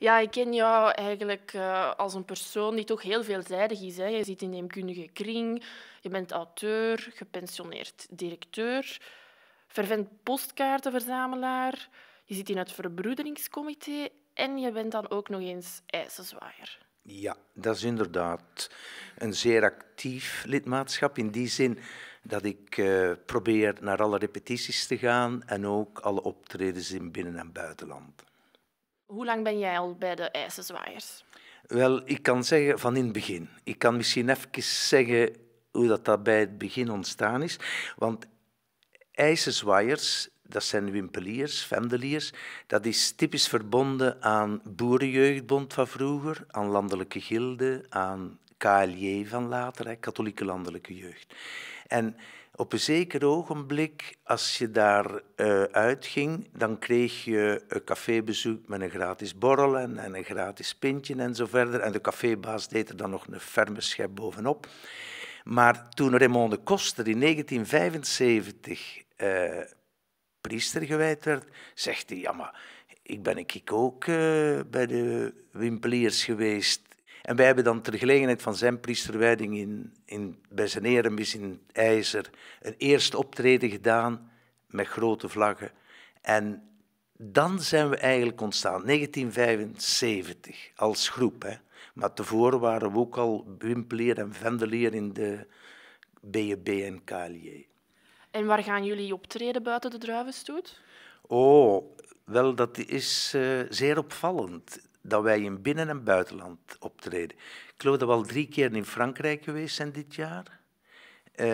Ja, ik ken jou eigenlijk eh, als een persoon die toch heel veelzijdig is. Hè. Je zit in de heemkundige kring, je bent auteur, gepensioneerd directeur, fervent postkaartenverzamelaar, je zit in het verbroederingscomité en je bent dan ook nog eens ijzerzwaaier. Ja, dat is inderdaad een zeer actief lidmaatschap in die zin dat ik eh, probeer naar alle repetities te gaan en ook alle optredens in binnen- en buitenland. Hoe lang ben jij al bij de ijzerzwaaiers? Wel, ik kan zeggen van in het begin. Ik kan misschien even zeggen hoe dat, dat bij het begin ontstaan is. Want ijzerzwaaiers, dat zijn wimpeliers, vendeliers. Dat is typisch verbonden aan Boerenjeugdbond van vroeger, aan Landelijke Gilde, aan KLJ van later, hè, Katholieke Landelijke Jeugd. En op een zeker ogenblik, als je daar uh, uitging, dan kreeg je een cafébezoek met een gratis borrel en, en, een gratis pintje en zo verder. En de cafébaas deed er dan nog een ferme schep bovenop. Maar toen Raymond de Koster in 1975 eh, priester gewijd werd, zegt hij, ja maar, ik ben ik ook eh, bij de wimpeliers geweest en wij hebben dan ter gelegenheid van zijn priesterwijding in, in, bij zijn eremis in IJzer een eerste optreden gedaan met grote vlaggen. En dan zijn we eigenlijk ontstaan, 1975, als groep. Hè. Maar tevoren waren we ook al wimpelier en vendelier in de BEB en KLJ. En waar gaan jullie optreden buiten de druivenstoet? Oh, wel, dat is eh, zeer opvallend dat wij in binnen- en buitenland optreden. Ik geloof dat we al drie keer in Frankrijk geweest zijn dit jaar. Eh,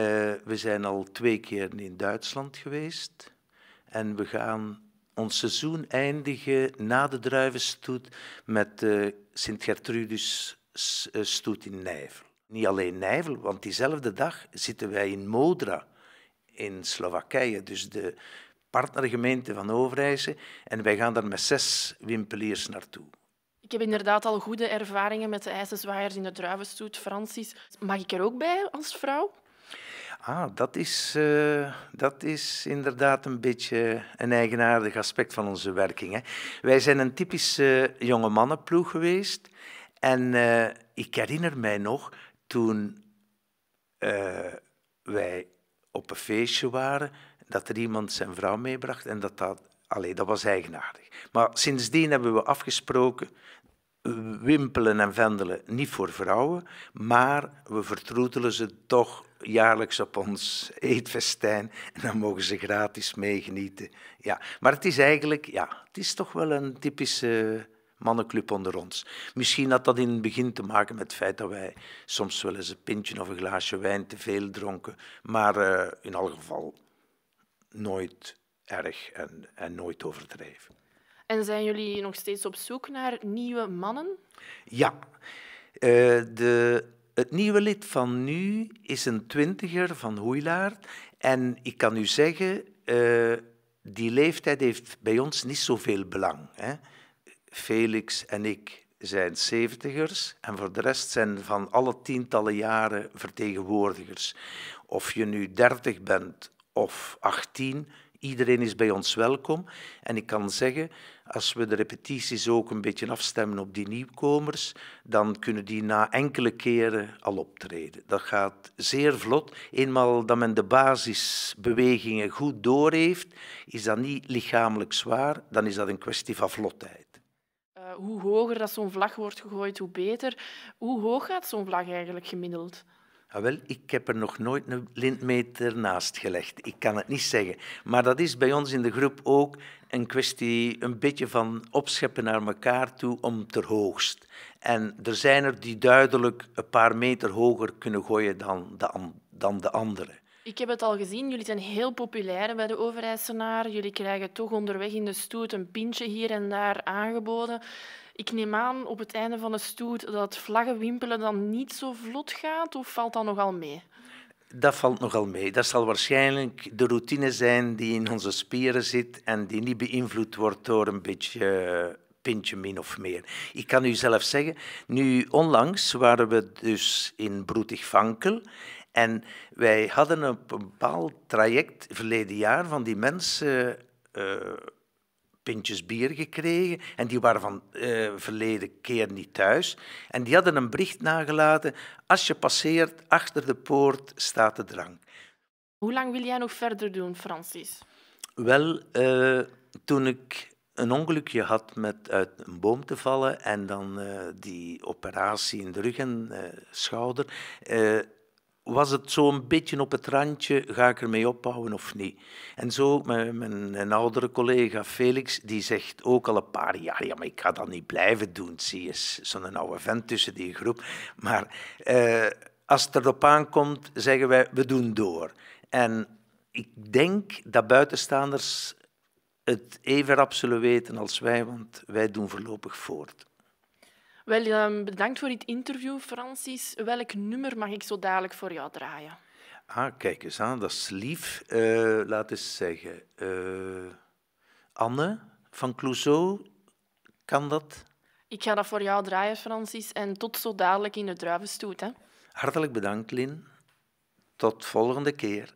we zijn al twee keer in Duitsland geweest. En we gaan ons seizoen eindigen na de druivenstoet met de eh, Sint-Gertrudus-stoet eh, in Nijvel. Niet alleen Nijvel, want diezelfde dag zitten wij in Modra in Slowakije, dus de partnergemeente van Overijse. En wij gaan daar met zes wimpeliers naartoe. Ik heb inderdaad al goede ervaringen met de ijzerswaaiers in de druivenstoet, Francis. Mag ik er ook bij als vrouw? Ah, dat is, eh, dat is inderdaad een beetje een eigenaardig aspect van onze werking. Hè. Wij zijn een typische jonge mannenploeg geweest. En eh, ik herinner mij nog toen eh, wij op een feestje waren, dat er iemand zijn vrouw meebracht en dat dat Allee, dat was eigenaardig. Maar sindsdien hebben we afgesproken wimpelen en vendelen niet voor vrouwen, maar we vertroetelen ze toch jaarlijks op ons eetfestijn en dan mogen ze gratis meegenieten. Ja, maar het is eigenlijk, ja, het is toch wel een typische mannenclub onder ons. Misschien had dat in het begin te maken met het feit dat wij soms wel eens een pintje of een glaasje wijn te veel dronken, maar eh, in elk geval nooit erg en, nooit overdrijven. En zijn jullie nog steeds op zoek naar nieuwe mannen? Ja. Eh, de, het nieuwe lid van nu is een twintiger van Hoeilaard. En ik kan u zeggen, eh, die leeftijd heeft bij ons niet zoveel belang. Hè. Felix en ik zijn zeventigers en voor de rest zijn van alle tientallen jaren vertegenwoordigers. Of je nu dertig bent of achttien, Iedereen is bij ons welkom. En ik kan zeggen, als we de repetities ook een beetje afstemmen op die nieuwkomers, dan kunnen die na enkele keren al optreden. Dat gaat zeer vlot. Eenmaal dat men de basisbewegingen goed doorheeft, is dat niet lichamelijk zwaar, dan is dat een kwestie van vlotheid. Eh, hoe hoger dat zo'n vlag wordt gegooid, hoe beter. Hoe hoog gaat zo'n vlag eigenlijk gemiddeld? Ah, wel, ik heb er nog nooit een lintmeter naast gelegd. Ik kan het niet zeggen. Maar dat is bij ons in de groep ook een kwestie een beetje van opscheppen naar elkaar toe om ter hoogst. En er zijn er die duidelijk een paar meter hoger kunnen gooien dan de, dan de anderen. Ik heb het al gezien, jullie zijn heel populair bij de Overijssenaar. Jullie krijgen toch onderweg in de stoet een pintje hier en daar aangeboden. Ik neem aan op het einde van de stoet dat vlaggen wimpelen dan niet zo vlot gaat, of valt dat nogal mee? Dat valt nogal mee. Dat zal waarschijnlijk de routine zijn die in onze spieren zit en die niet beïnvloed wordt door een beetje eh, pintje min of meer. Ik kan u zelf zeggen, nu onlangs waren we dus in Broetigvankel en wij hadden op een bepaald traject verleden jaar van die mensen eh, pintjes bier gekregen en die waren van uh, verleden keer niet thuis. En die hadden een bericht nagelaten, als je passeert, achter de poort staat de drank. Hoe lang wil jij nog verder doen, Francis? Wel, eh, toen ik een ongelukje had met uit een boom te vallen en dan eh, die operatie in de rug en eh, schouder, eh, was het zo'n beetje op het randje, ga ik ermee opbouwen of niet? En zo, mijn, mijn, mijn, oudere collega Felix, die zegt ook al een paar jaar, ja, maar ik ga dat niet blijven doen, zie je, zo'n oude vent tussen die groep. Maar als het erop aankomt, zeggen wij, we doen door. En ik denk dat buitenstaanders het even rap zullen weten als wij, want wij doen voorlopig voort. Wel, ehm, bedankt voor dit interview, Francis. Welk nummer mag ik zo dadelijk voor jou draaien? Ah, kijk eens aan, dat is lief. Uh, laat eens zeggen. Eh, Anne van Clouseau, kan dat? Ik ga dat voor jou draaien, Francis. En tot zo dadelijk in de druivenstoet. Hè? Hartelijk bedankt, Lin. Tot volgende keer.